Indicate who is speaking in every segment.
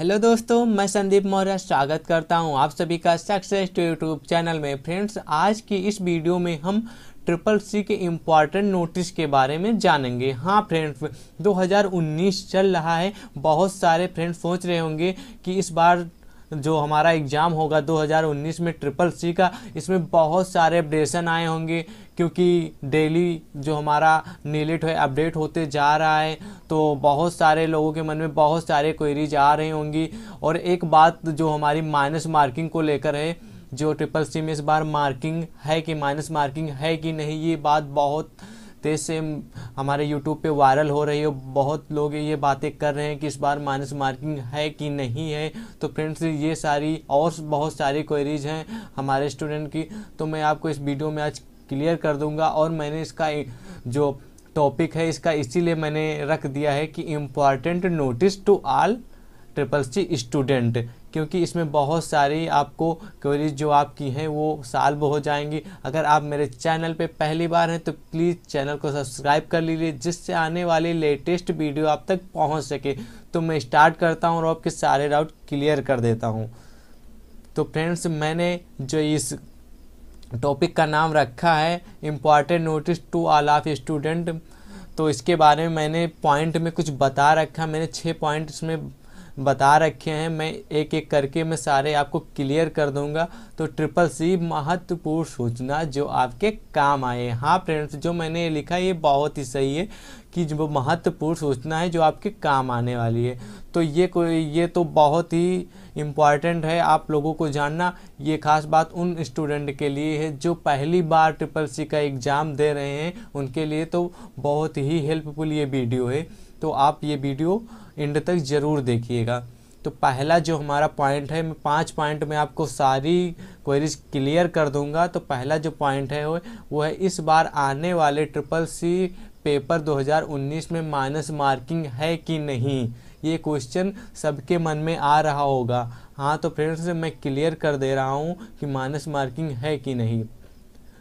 Speaker 1: hello दोस्तों मैं संदीप मौर्य स्वागत करता हूं आप सभी का सक्सेस टू यूट्यूब चैनल में फ्रेंड्स आज की इस वीडियो में हम ट्रिपल सी के इम्पॉर्टेंट नोटिस के बारे में जानेंगे हाँ फ्रेंड्स 2019 चल रहा है बहुत सारे फ्रेंड्स सोच रहे होंगे कि इस बार जो हमारा एग्ज़ाम होगा 2019 में ट्रिपल सी का इसमें बहुत सारे अपडेशन आए होंगे क्योंकि डेली जो हमारा नीलेट है अपडेट होते जा रहा है तो बहुत सारे लोगों के मन में बहुत सारे क्वेरीज आ रही होंगी और एक बात जो हमारी माइनस मार्किंग को लेकर है जो ट्रिपल सी में इस बार मार्किंग है कि माइनस मार्किंग है कि नहीं ये बात बहुत तेज़ से हमारे यूट्यूब पे वायरल हो रही है बहुत लोग ये बातें कर रहे हैं कि इस बार माइनस मार्किंग है कि नहीं है तो फ्रेंड्स ये सारी और बहुत सारी क्वेरीज हैं हमारे स्टूडेंट की तो मैं आपको इस वीडियो में आज क्लियर कर दूंगा और मैंने इसका जो टॉपिक है इसका इसीलिए मैंने रख दिया है कि important notice to all triple C student क्योंकि इसमें बहुत सारी आपको क्वेरीज जो आपकी हैं वो सॉल्व हो जाएंगी अगर आप मेरे चैनल पे पहली बार हैं तो प्लीज़ चैनल को सब्सक्राइब कर लीजिए जिससे आने वाली लेटेस्ट वीडियो आप तक पहुंच सके तो मैं स्टार्ट करता हूं और आपके सारे डाउट क्लियर कर देता हूं तो फ्रेंड्स मैंने जो इस टॉपिक का नाम रखा है important notice to all of student तो इसके बारे में मैंने पॉइंट में कुछ बता रखा मैंने छः पॉइंट इसमें बता रखे हैं मैं एक एक करके मैं सारे आपको क्लियर कर दूंगा तो ट्रिपल सी महत्वपूर्ण सूचना जो आपके काम आए हाँ फ्रेंड्स जो मैंने ये लिखा ये बहुत ही सही है कि जो महत्वपूर्ण सूचना है जो आपके काम आने वाली है तो ये कोई ये तो बहुत ही इम्पॉर्टेंट है आप लोगों को जानना ये खास बात उन स्टूडेंट के लिए है जो पहली बार ट्रिपल सी का एग्ज़ाम दे रहे हैं उनके लिए तो बहुत ही हेल्पफुल ये वीडियो है तो आप ये वीडियो एंड तक ज़रूर देखिएगा तो पहला जो हमारा पॉइंट है मैं पाँच पॉइंट में आपको सारी क्वेरीज क्लियर कर दूंगा तो पहला जो पॉइंट है वो है इस बार आने वाले ट्रिपल सी पेपर 2019 में माइनस मार्किंग है कि नहीं ये क्वेश्चन सबके मन में आ रहा होगा हाँ तो फ्रेंड्स मैं क्लियर कर दे रहा हूँ कि माइनस मार्किंग है कि नहीं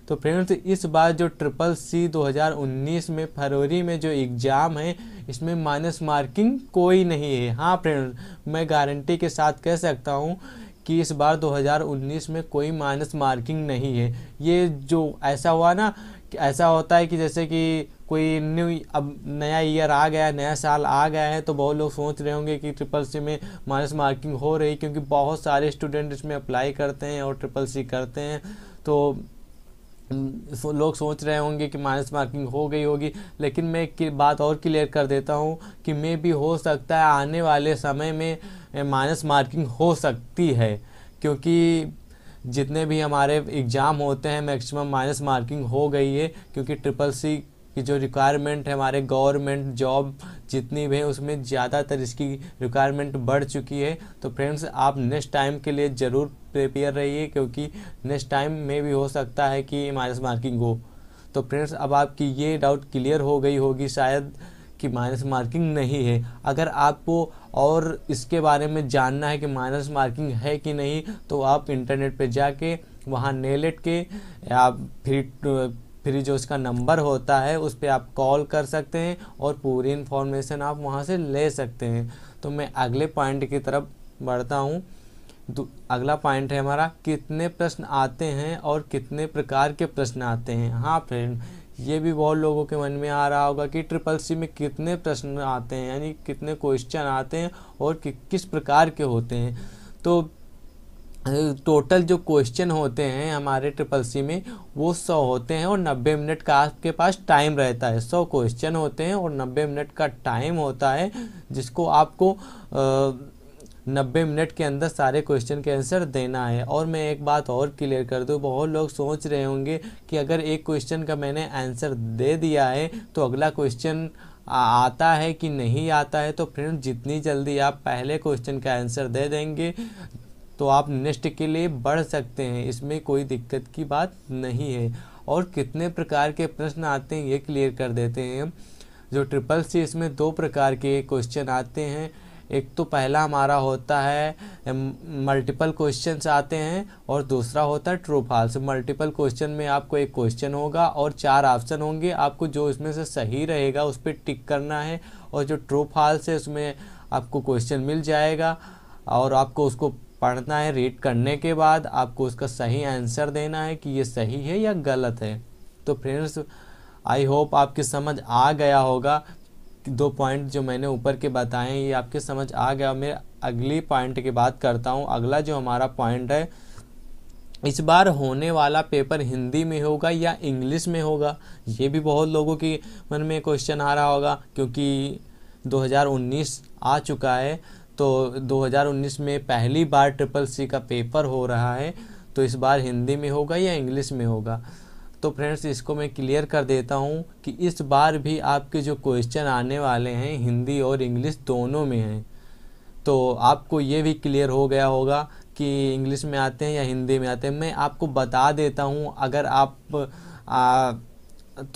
Speaker 1: तो फ्रेंड्स इस बार जो ट्रिपल सी 2019 में फरवरी में जो एग्ज़ाम है इसमें माइनस मार्किंग कोई नहीं है हाँ फ्रेंड्स मैं गारंटी के साथ कह सकता हूँ कि इस बार 2019 में कोई माइनस मार्किंग नहीं है ये जो ऐसा हुआ ना ऐसा होता है कि जैसे कि कोई न्यू अब नया ईयर आ गया है नया साल आ गया है तो बहुत लोग सोच रहे होंगे कि ट्रिपल सी में माइनस मार्किंग हो रही क्योंकि बहुत सारे स्टूडेंट इसमें अप्लाई करते हैं और ट्रिपल सी करते हैं तो लोग सोच रहे होंगे कि माइनस मार्किंग हो गई होगी लेकिन मैं एक बात और क्लियर कर देता हूँ कि मे भी हो सकता है आने वाले समय में माइनस मार्किंग हो सकती है क्योंकि जितने भी हमारे एग्ज़ाम होते हैं मैक्सिमम माइनस मार्किंग हो गई है क्योंकि ट्रिपल सी कि जो रिक्वायरमेंट है हमारे गवर्नमेंट जॉब जितनी भी है उसमें ज़्यादातर इसकी रिक्वायरमेंट बढ़ चुकी है तो फ्रेंड्स आप नेक्स्ट टाइम के लिए ज़रूर प्रिपेयर रहिए क्योंकि नेक्स्ट टाइम में भी हो सकता है कि माइनस मार्किंग हो तो फ्रेंड्स अब आपकी ये डाउट क्लियर हो गई होगी शायद कि माइनस मार्किंग नहीं है अगर आपको और इसके बारे में जानना है कि माइनस मार्किंग है कि नहीं तो आप इंटरनेट पर जाके वहाँ नेलेट के या फ्री फिर जो इसका नंबर होता है उस पर आप कॉल कर सकते हैं और पूरी इन्फॉर्मेशन आप वहाँ से ले सकते हैं तो मैं अगले पॉइंट की तरफ बढ़ता हूँ अगला पॉइंट है हमारा कितने प्रश्न आते हैं और कितने प्रकार के प्रश्न आते हैं हाँ फ्रेंड ये भी बहुत लोगों के मन में आ रहा होगा कि ट्रिपल सी में कितने प्रश्न आते हैं यानी कितने क्वेश्चन आते हैं और कि, किस प्रकार के होते हैं तो टोटल जो क्वेश्चन होते हैं हमारे ट्रिपल सी में वो सौ होते हैं और नब्बे मिनट का आपके पास टाइम रहता है सौ क्वेश्चन होते हैं और नब्बे मिनट का टाइम होता है जिसको आपको नब्बे मिनट के अंदर सारे क्वेश्चन के आंसर देना है और मैं एक बात और क्लियर कर दूँ बहुत लोग सोच रहे होंगे कि अगर एक क्वेश्चन का मैंने आंसर दे दिया है तो अगला क्वेश्चन आता है कि नहीं आता है तो फ्रेंड जितनी जल्दी आप पहले क्वेश्चन का आंसर दे देंगे तो आप नेक्स्ट के लिए बढ़ सकते हैं इसमें कोई दिक्कत की बात नहीं है और कितने प्रकार के प्रश्न आते हैं ये क्लियर कर देते हैं जो ट्रिपल सी इसमें दो प्रकार के क्वेश्चन आते हैं एक तो पहला हमारा होता है मल्टीपल क्वेश्चंस आते हैं और दूसरा होता है ट्रू फॉल्स मल्टीपल क्वेश्चन में आपको एक क्वेश्चन होगा और चार ऑप्शन होंगे आपको जो इसमें से सही रहेगा उस पर टिक करना है और जो ट्रू फॉल्स है उसमें आपको क्वेश्चन मिल जाएगा और आपको उसको पढ़ना है रीड करने के बाद आपको उसका सही आंसर देना है कि ये सही है या गलत है तो फ्रेंड्स आई होप आपकी समझ आ गया होगा दो पॉइंट जो मैंने ऊपर के बताए ये आपके समझ आ गया मैं अगली पॉइंट की बात करता हूँ अगला जो हमारा पॉइंट है इस बार होने वाला पेपर हिंदी में होगा या इंग्लिश में होगा ये भी बहुत लोगों के मन में क्वेश्चन आ रहा होगा क्योंकि 2019 आ चुका है तो 2019 में पहली बार ट्रिपल सी का पेपर हो रहा है तो इस बार हिंदी में होगा या इंग्लिश में होगा तो फ्रेंड्स इसको मैं क्लियर कर देता हूँ कि इस बार भी आपके जो क्वेश्चन आने वाले हैं हिंदी और इंग्लिश दोनों में हैं तो आपको ये भी क्लियर हो गया होगा कि इंग्लिश में आते हैं या हिंदी में आते हैं मैं आपको बता देता हूँ अगर आप आ,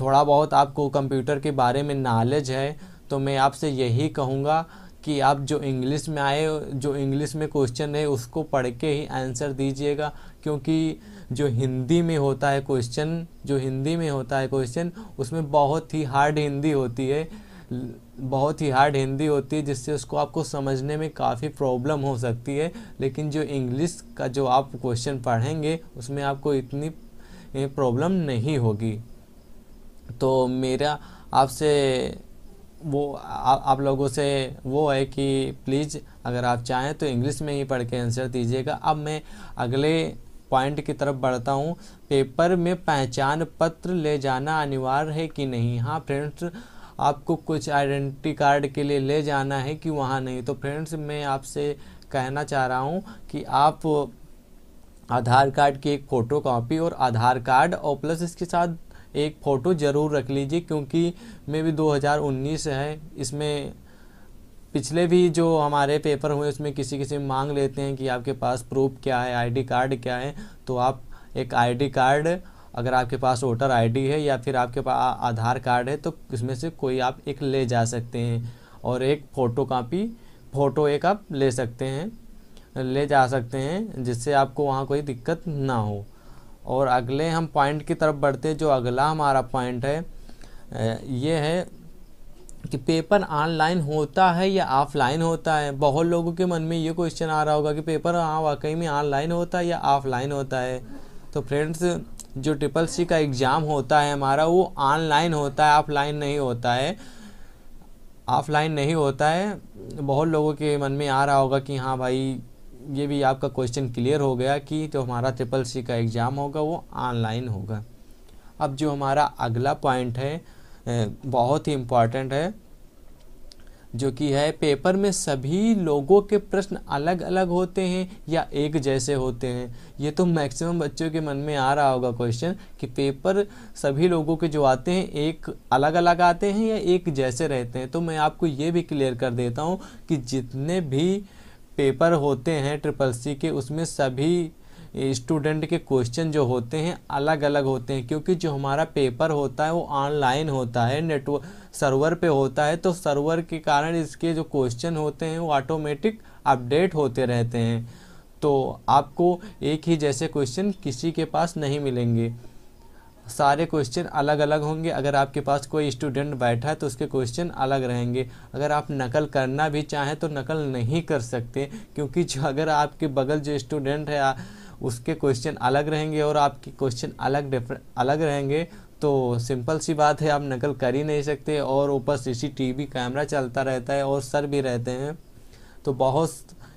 Speaker 1: थोड़ा बहुत आपको कंप्यूटर के बारे में नॉलेज है तो मैं आपसे यही कहूँगा कि आप जो इंग्लिश में आए जो इंग्लिश में क्वेश्चन है उसको पढ़ के ही आंसर दीजिएगा क्योंकि जो हिंदी में होता है क्वेश्चन जो हिंदी में होता है क्वेश्चन उसमें बहुत ही हार्ड हिंदी होती है बहुत ही हार्ड हिंदी होती है जिससे उसको आपको समझने में काफ़ी प्रॉब्लम हो सकती है लेकिन जो इंग्लिश का जो आप क्वेश्चन पढ़ेंगे उसमें आपको इतनी प्रॉब्लम नहीं होगी तो मेरा आपसे वो आ, आप लोगों से वो है कि प्लीज़ अगर आप चाहें तो इंग्लिश में ही पढ़ के आंसर दीजिएगा अब मैं अगले पॉइंट की तरफ बढ़ता हूँ पेपर में पहचान पत्र ले जाना अनिवार्य है कि नहीं हाँ फ्रेंड्स आपको कुछ आइडेंटिटी कार्ड के लिए ले जाना है कि वहाँ नहीं तो फ्रेंड्स मैं आपसे कहना चाह रहा हूँ कि आप आधार कार्ड की एक फ़ोटो कापी और आधार कार्ड और प्लस इसके साथ एक फ़ोटो ज़रूर रख लीजिए क्योंकि मे भी 2019 है इसमें पिछले भी जो हमारे पेपर हुए उसमें किसी किसी मांग लेते हैं कि आपके पास प्रूफ क्या है आईडी कार्ड क्या है तो आप एक आईडी कार्ड अगर आपके पास वोटर आईडी है या फिर आपके पास आधार कार्ड है तो इसमें से कोई आप एक ले जा सकते हैं और एक फ़ोटो कापी फ़ोटो एक आप ले सकते हैं ले जा सकते हैं जिससे आपको वहाँ कोई दिक्कत ना हो और अगले हम पॉइंट की तरफ बढ़ते हैं जो अगला हमारा पॉइंट है ये है कि पेपर ऑनलाइन होता है या ऑफलाइन होता है बहुत लोगों के मन में ये क्वेश्चन आ रहा होगा कि पेपर हाँ वाकई में ऑनलाइन होता है या ऑफलाइन होता है तो फ्रेंड्स जो ट्रिपल सी का एग्ज़ाम होता है हमारा वो ऑनलाइन होता है ऑफलाइन नहीं होता है ऑफलाइन नहीं होता है बहुत लोगों के मन में आ रहा होगा कि हाँ भाई ये भी आपका क्वेश्चन क्लियर हो गया कि जो हमारा ट्रिपल सी का एग्ज़ाम होगा वो ऑनलाइन होगा अब जो हमारा अगला पॉइंट है बहुत ही इम्पॉर्टेंट है जो कि है पेपर में सभी लोगों के प्रश्न अलग अलग होते हैं या एक जैसे होते हैं ये तो मैक्सिमम बच्चों के मन में आ रहा होगा क्वेश्चन कि पेपर सभी लोगों के जो आते हैं एक अलग अलग आते हैं या एक जैसे रहते हैं तो मैं आपको ये भी क्लियर कर देता हूँ कि जितने भी पेपर होते हैं ट्रिपल सी के उसमें सभी स्टूडेंट के क्वेश्चन जो होते हैं अलग अलग होते हैं क्योंकि जो हमारा पेपर होता है वो ऑनलाइन होता है नेटवर्क सर्वर पे होता है तो सर्वर के कारण इसके जो क्वेश्चन होते हैं वो ऑटोमेटिक अपडेट होते रहते हैं तो आपको एक ही जैसे क्वेश्चन किसी के पास नहीं मिलेंगे सारे क्वेश्चन अलग अलग होंगे अगर आपके पास कोई स्टूडेंट बैठा है तो उसके क्वेश्चन अलग रहेंगे अगर आप नकल करना भी चाहें तो नकल नहीं कर सकते क्योंकि जो अगर आपके बगल जो स्टूडेंट है उसके क्वेश्चन अलग रहेंगे और आपके क्वेश्चन अलग अलग रहेंगे तो सिंपल सी बात है आप नकल कर ही नहीं सकते और ऊपर सीसीटीवी कैमरा चलता रहता है और सर भी रहते हैं तो बहुत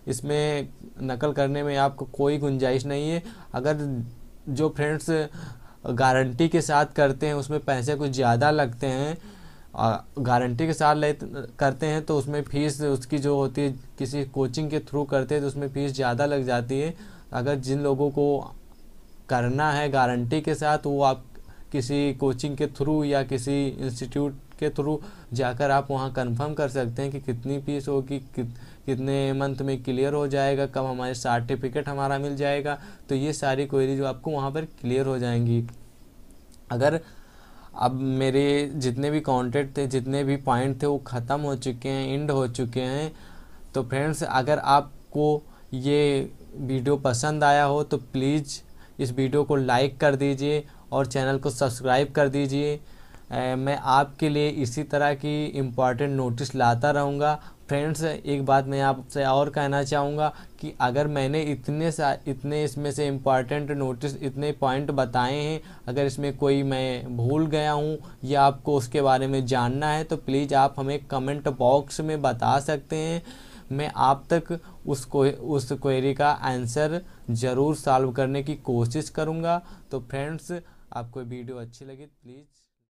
Speaker 1: इसमें नकल करने में आपको कोई गुंजाइश नहीं है अगर जो फ्रेंड्स गारंटी के साथ करते हैं उसमें पैसे कुछ ज़्यादा लगते हैं गारंटी के साथ ले करते हैं तो उसमें फ़ीस उसकी जो होती है किसी कोचिंग के थ्रू करते हैं तो उसमें फ़ीस ज़्यादा लग जाती है अगर जिन लोगों को करना है गारंटी के साथ वो आप किसी कोचिंग के थ्रू या किसी इंस्टीट्यूट के थ्रू जाकर आप वहाँ कंफर्म कर सकते हैं कि कितनी फीस होगी कित कितने मंथ में क्लियर हो जाएगा कब हमारे सर्टिफिकेट हमारा मिल जाएगा तो ये सारी क्वेरी जो आपको वहाँ पर क्लियर हो जाएंगी अगर अब मेरे जितने भी कॉन्टेक्ट थे जितने भी पॉइंट थे वो ख़त्म हो चुके हैं इंड हो चुके हैं तो फ्रेंड्स अगर आपको ये वीडियो पसंद आया हो तो प्लीज़ इस वीडियो को लाइक कर दीजिए और चैनल को सब्सक्राइब कर दीजिए मैं आपके लिए इसी तरह की इम्पॉर्टेंट नोटिस लाता रहूँगा फ्रेंड्स एक बात मैं आपसे और कहना चाहूँगा कि अगर मैंने इतने सा इतने इसमें से इम्पॉर्टेंट नोटिस इतने पॉइंट बताए हैं अगर इसमें कोई मैं भूल गया हूँ या आपको उसके बारे में जानना है तो प्लीज़ आप हमें कमेंट बॉक्स में बता सकते हैं मैं आप तक उसको उस क्वेरी का आंसर ज़रूर सॉल्व करने की कोशिश करूँगा तो फ्रेंड्स आपको वीडियो अच्छी लगी प्लीज़